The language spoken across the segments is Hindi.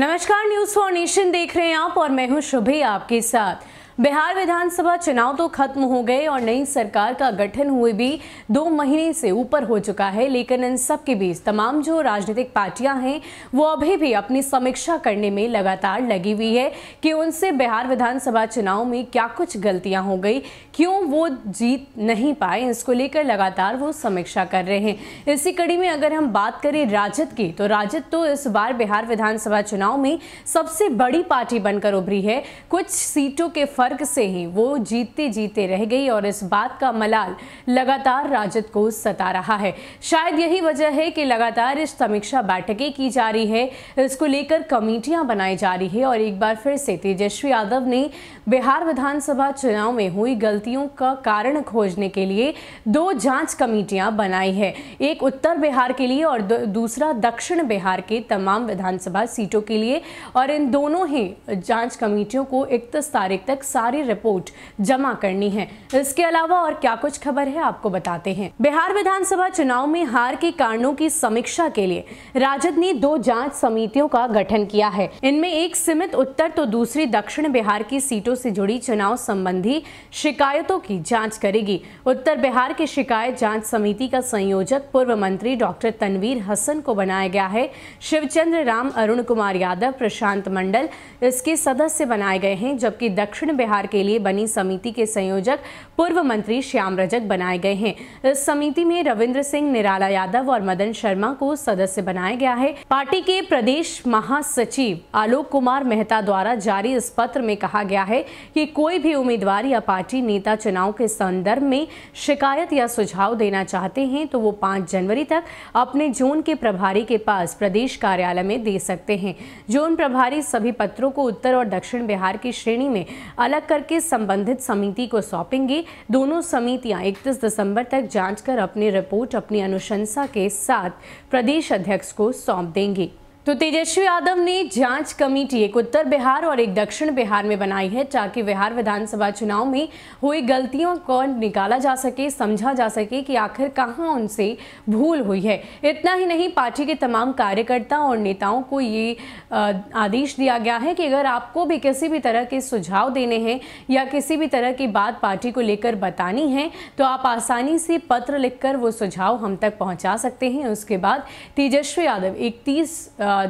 नमस्कार न्यूज फॉर नेशन देख रहे हैं आप और मैं हूं शुभे आपके साथ बिहार विधानसभा चुनाव तो खत्म हो गए और नई सरकार का गठन हुए भी दो महीने से ऊपर हो चुका है लेकिन इन सब के बीच तमाम जो राजनीतिक पार्टियां हैं वो अभी भी अपनी समीक्षा करने में लगातार लगी हुई है कि उनसे बिहार विधानसभा चुनाव में क्या कुछ गलतियां हो गई क्यों वो जीत नहीं पाए इसको लेकर लगातार वो समीक्षा कर रहे हैं इसी कड़ी में अगर हम बात करें राजद की तो राजद तो इस बार बिहार विधानसभा चुनाव में सबसे बड़ी पार्टी बनकर उभरी है कुछ सीटों के फर्क वर्ग से ही वो जीतते जीते रह गई और इस बात का मलाल लगातार राजद को सता रहा है शायद यही वजह है कि लगातार इस समीक्षा बैठकें की जा रही है इसको लेकर कमेटियां बनाई जा रही है और एक बार फिर से तेजस्वी यादव ने बिहार विधानसभा चुनाव में हुई गलतियों का कारण खोजने के लिए दो जांच कमेटियां बनाई है एक उत्तर बिहार के लिए और दूसरा दक्षिण बिहार के तमाम विधानसभा सीटों के लिए और इन दोनों ही जांच कमेटियों को इकतीस तारीख तक सारी रिपोर्ट जमा करनी है इसके अलावा और क्या कुछ खबर है आपको बताते हैं बिहार विधानसभा चुनाव में हार के कारणों की समीक्षा के लिए राजद ने दो जांच समितियों का गठन किया है इनमें एक सीमित उत्तर तो दूसरी दक्षिण बिहार की सीटों से जुड़ी चुनाव संबंधी शिकायतों की जाँच करेगी उत्तर बिहार की शिकायत जाँच समिति का संयोजक पूर्व मंत्री डॉक्टर तनवीर हसन को बनाया गया है शिवचंद्र राम अरुण कुमार यादव प्रशांत मंडल इसके सदस्य बनाए गए हैं जबकि दक्षिण बिहार बिहार के लिए बनी समिति के संयोजक पूर्व मंत्री श्याम रजक बनाए गए हैं इस समिति में रविंद्र सिंह निराला यादव और मदन शर्मा को सदस्य बनाया गया है पार्टी के प्रदेश महासचिव आलोक कुमार मेहता द्वारा जारी इस पत्र में कहा गया है कि कोई भी उम्मीदवार या पार्टी नेता चुनाव के संदर्भ में शिकायत या सुझाव देना चाहते हैं तो वो पांच जनवरी तक अपने जोन के प्रभारी के पास प्रदेश कार्यालय में दे सकते हैं जोन प्रभारी सभी पत्रों को उत्तर और दक्षिण बिहार की श्रेणी में अलग अलग करके संबंधित समिति को सौंपेंगे दोनों समितियां 31 दिसंबर तक जांच कर अपनी रिपोर्ट अपनी अनुशंसा के साथ प्रदेश अध्यक्ष को सौंप देंगी तो तेजस्वी यादव ने जांच कमेटी एक उत्तर बिहार और एक दक्षिण बिहार में बनाई है ताकि बिहार विधानसभा चुनाव में हुई गलतियों को निकाला जा सके समझा जा सके कि आखिर कहां उनसे भूल हुई है इतना ही नहीं पार्टी के तमाम कार्यकर्ता और नेताओं को ये आदेश दिया गया है कि अगर आपको भी किसी भी तरह के सुझाव देने हैं या किसी भी तरह की बात पार्टी को लेकर बतानी है तो आप आसानी से पत्र लिख वो सुझाव हम तक पहुँचा सकते हैं उसके बाद तेजस्वी यादव इकतीस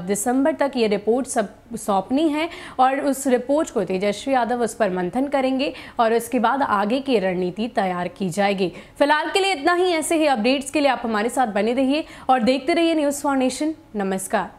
दिसंबर तक ये रिपोर्ट सब सौंपनी है और उस रिपोर्ट को तेजस्वी यादव उस पर मंथन करेंगे और उसके बाद आगे की रणनीति तैयार की जाएगी फिलहाल के लिए इतना ही ऐसे ही अपडेट्स के लिए आप हमारे साथ बने रहिए और देखते रहिए न्यूज़ फाउंडेशन नमस्कार